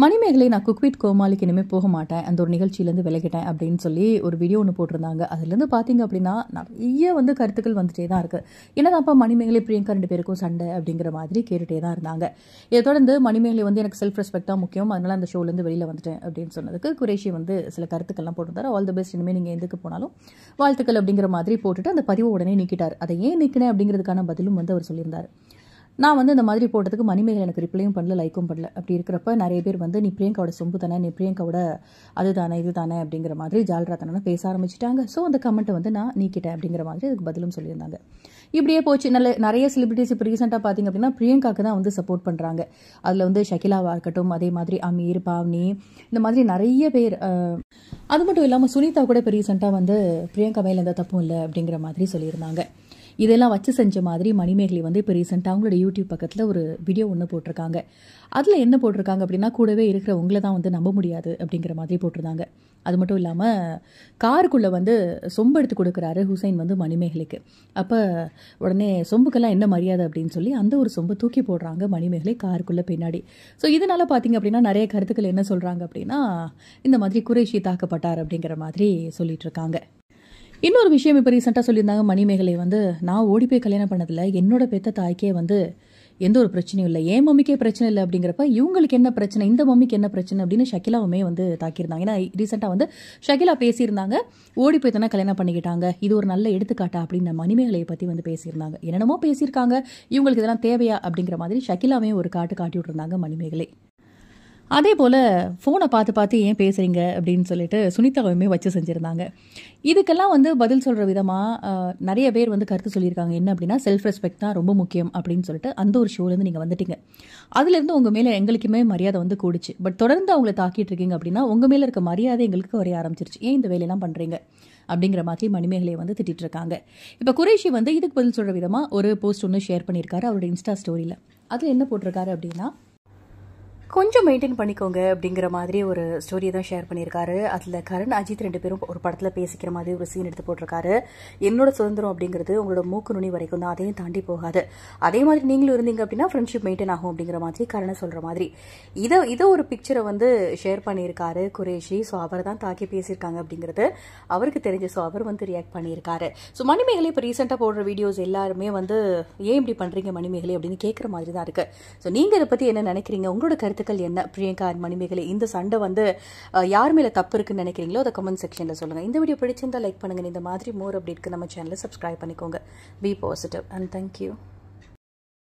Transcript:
மணிமேகலை நான் குக்வித் கோமாளிக்கு இனிமேல் போக மாட்டேன் அந்த ஒரு நிகழ்ச்சியிலேருந்து விளக்கிட்டேன் அப்படின்னு சொல்லி ஒரு வீடியோ ஒன்று போட்டிருந்தாங்க அதுலேருந்து பார்த்தீங்க அப்படின்னா நிறைய வந்து கருத்துக்கள் வந்துட்டே தான் இருக்குது என்னதான்ப்பா மணிமேகலை பிரியங்கா ரெண்டு பேருக்கும் சண்டை அப்படிங்கிற மாதிரி கேட்டுகிட்டே தான் இருந்தாங்க இதை தொடர்ந்து மணிமேகலை வந்து எனக்கு செல்ஃப் தான் முக்கியம் அதனால் அந்த ஷோலேருந்து வெளியில் வந்துட்டேன் அப்படின்னு சொன்னதுக்கு குரேஷி வந்து சில கருத்துக்கள்லாம் போட்டிருந்தாரு ஆல் தி பெஸ்ட் இனிமேல் நீங்கள் எதுக்கு போனாலும் வாழ்த்துக்கள் அப்படிங்கிற மாதிரி போட்டுட்டு அந்த பதிவு உடனே நிற்கிட்டார் அதை ஏன் நிற்கினேன் அப்படிங்கிறதுக்கான பதிலும் வந்து அவர் சொல்லியிருந்தார் நான் வந்து இந்த மாதிரி போட்டதுக்கு மணிமேகலை எனக்கு ரிப்ளையும் பண்ணல லைக்கும் பண்ணல அப்படி இருக்கிறப்ப நிறைய பேர் வந்து நீ பிரியங்காவோட சொம்பு தானே நீ பிரியங்காவோட அது தானே இது தானே அப்படிங்கிற மாதிரி ஜால்ரா தானே பேச ஆரம்பிச்சிட்டாங்க ஸோ அந்த கமெண்ட்டை வந்து நான் நீக்கிட்டேன் அப்படிங்கிற மாதிரி அதுக்கு பதிலும் சொல்லியிருந்தாங்க இப்படியே போச்சு நல்ல நிறைய செலிபிரிட்டிஸ் இப்போ ரீசெண்டாக பார்த்தீங்க அப்படின்னா பிரியங்காக்கு தான் வந்து சப்போர்ட் பண்ணுறாங்க அதில் வந்து ஷகிலாவாக இருக்கட்டும் அதே மாதிரி அமீர் பாவ்னி இந்த மாதிரி நிறைய பேர் அது மட்டும் இல்லாமல் சுனிதா கூட இப்போ ரீசெண்டாக வந்து பிரியங்கா மேலே எந்த தப்பும் இல்லை அப்படிங்கிற மாதிரி சொல்லியிருந்தாங்க இதெல்லாம் வச்சு செஞ்ச மாதிரி மணிமேகலை வந்து இப்போ ரீசெண்டாக அவங்களோட யூடியூப் பக்கத்தில் ஒரு வீடியோ ஒன்று போட்டிருக்காங்க அதில் என்ன போட்டிருக்காங்க அப்படின்னா கூடவே இருக்கிற உங்களை தான் வந்து நம்ப முடியாது அப்படிங்கிற மாதிரி போட்டிருந்தாங்க அது மட்டும் இல்லாமல் காருக்குள்ளே வந்து சொம்பு எடுத்து கொடுக்குறாரு ஹுசைன் வந்து மணிமேகலைக்கு அப்போ உடனே சொம்புக்கெல்லாம் என்ன மரியாதை அப்படின்னு சொல்லி அந்த ஒரு சொம்பு தூக்கி போடுறாங்க மணிமேகலை காருக்குள்ளே பின்னாடி ஸோ இதனால் பார்த்தீங்க அப்படின்னா நிறைய கருத்துக்கள் என்ன சொல்கிறாங்க அப்படின்னா இந்த மாதிரி குறைஷி தாக்கப்பட்டார் அப்படிங்கிற மாதிரி சொல்லிட்டு இருக்காங்க இன்னொரு விஷயம் இப்போ ரீசெண்டாக சொல்லியிருந்தாங்க மணிமேகலை வந்து நான் ஓடி போய் கல்யாணம் பண்ணதில் என்னோட பெத்த தாய்க்கே வந்து எந்த ஒரு பிரச்சனையும் இல்லை என் மம்மிக்கே பிரச்சனை இல்லை அப்படிங்கிறப்ப இவங்களுக்கு என்ன பிரச்சனை இந்த மம்மிக்கு என்ன பிரச்சனை அப்படின்னு ஷகிலாவுமே வந்து தாக்கியிருந்தாங்க ஏன்னா ரீசெண்டாக வந்து ஷகிலா பேசியிருந்தாங்க ஓடி போய் தானே கல்யாணம் பண்ணிக்கிட்டாங்க இது ஒரு நல்ல எடுத்துக்காட்டா அப்படின்னு மணிமேகலையை பற்றி வந்து பேசியிருந்தாங்க என்னென்னமோ பேசியிருக்காங்க இவங்களுக்கு இதெல்லாம் தேவையா அப்படிங்கிற மாதிரி ஷகிலாவே ஒரு காட்டு காட்டி விட்டுருந்தாங்க மணிமேகலை அதே போல் ஃபோனை பார்த்து பார்த்து ஏன் பேசுகிறீங்க அப்படின்னு சொல்லிட்டு சுனிதாவையுமே வச்சு செஞ்சுருந்தாங்க இதுக்கெல்லாம் வந்து பதில் சொல்கிற விதமாக நிறைய பேர் வந்து கருத்து சொல்லியிருக்காங்க என்ன அப்படின்னா செல்ஃப் ரெஸ்பெக்ட் தான் ரொம்ப முக்கியம் அப்படின்னு சொல்லிட்டு அந்த ஒரு ஷோலேருந்து நீங்கள் வந்துட்டீங்க அதுலேருந்து உங்கள் மேலே எங்களுக்குமே மரியாதை வந்து கூடுச்சு பட் தொடர்ந்து அவங்கள தாக்கிட்டு இருக்கீங்க அப்படின்னா உங்கள் மேலே இருக்க மரியாதை எங்களுக்கு வரைய ஆரம்பிச்சிருச்சு ஏன் இந்த வேலையெல்லாம் பண்ணுறீங்க அப்படிங்கிற மாதிரி மணிமேகலையை வந்து திட்டிட்டு இருக்காங்க இப்போ குறைஷி வந்து இதுக்கு பதில் சொல்கிற விதமாக ஒரு போஸ்ட் ஒன்று ஷேர் பண்ணியிருக்காரு அவருடைய இன்ஸ்டா ஸ்டோரியில் அதில் என்ன போட்டிருக்காரு அப்படின்னா கொஞ்சம் மெயின்டைன் பண்ணிக்கோங்க அப்படிங்கிற மாதிரி ஒரு ஸ்டோரியை தான் ஷேர் பண்ணியிருக்காரு அதில் கரண் அஜித் ரெண்டு பேரும் ஒரு படத்தில் பேசிக்கிற மாதிரி ஒரு சீன் எடுத்து போட்டிருக்காரு என்னோட சுதந்திரம் அப்படிங்கிறது உங்களோட மூக்கு நுனி வரைக்கும் தான் அதையும் தாண்டி போகாது அதே மாதிரி நீங்களும் இருந்தீங்க அப்படின்னா ஃப்ரெண்ட்ஷிப் மெயின்டைன் ஆகும் அப்படிங்கிற மாதிரி கரணை சொல்கிற மாதிரி இதை இதை ஒரு பிக்சரை வந்து ஷேர் பண்ணியிருக்காரு குரேஷி ஸோ அவர் தான் தாக்கி பேசியிருக்காங்க அப்படிங்கிறது அவருக்கு தெரிஞ்சு ஸோ அவர் வந்து ரியாக்ட் பண்ணியிருக்காரு ஸோ மணிமேகலை இப்போ ரீசெண்டாக போடுற வீடியோஸ் எல்லாருமே வந்து ஏன் இப்படி பண்ணுறீங்க மணிமேகலை அப்படின்னு கேட்குற மாதிரி தான் இருக்குது ஸோ நீங்கள் இதை பற்றி என்ன நினைக்கிறீங்க உங்களோட கருத்து கருத்துக்கள் என்ன பிரியங்கா அண்ட் மணிமேகலை இந்த சண்டை வந்து யார் மேலே தப்பு இருக்குன்னு நினைக்கிறீங்களோ அதை கமெண்ட் செக்ஷனில் சொல்லுங்கள் இந்த வீடியோ பிடிச்சிருந்தால் லைக் பண்ணுங்கள் இந்த மாதிரி மோர் அப்படி நம்ம சேனலை சப்ஸ்கிரைப் பண்ணிக்கோங்க பி பாசிட்டிவ் அண்ட் தேங்க்யூ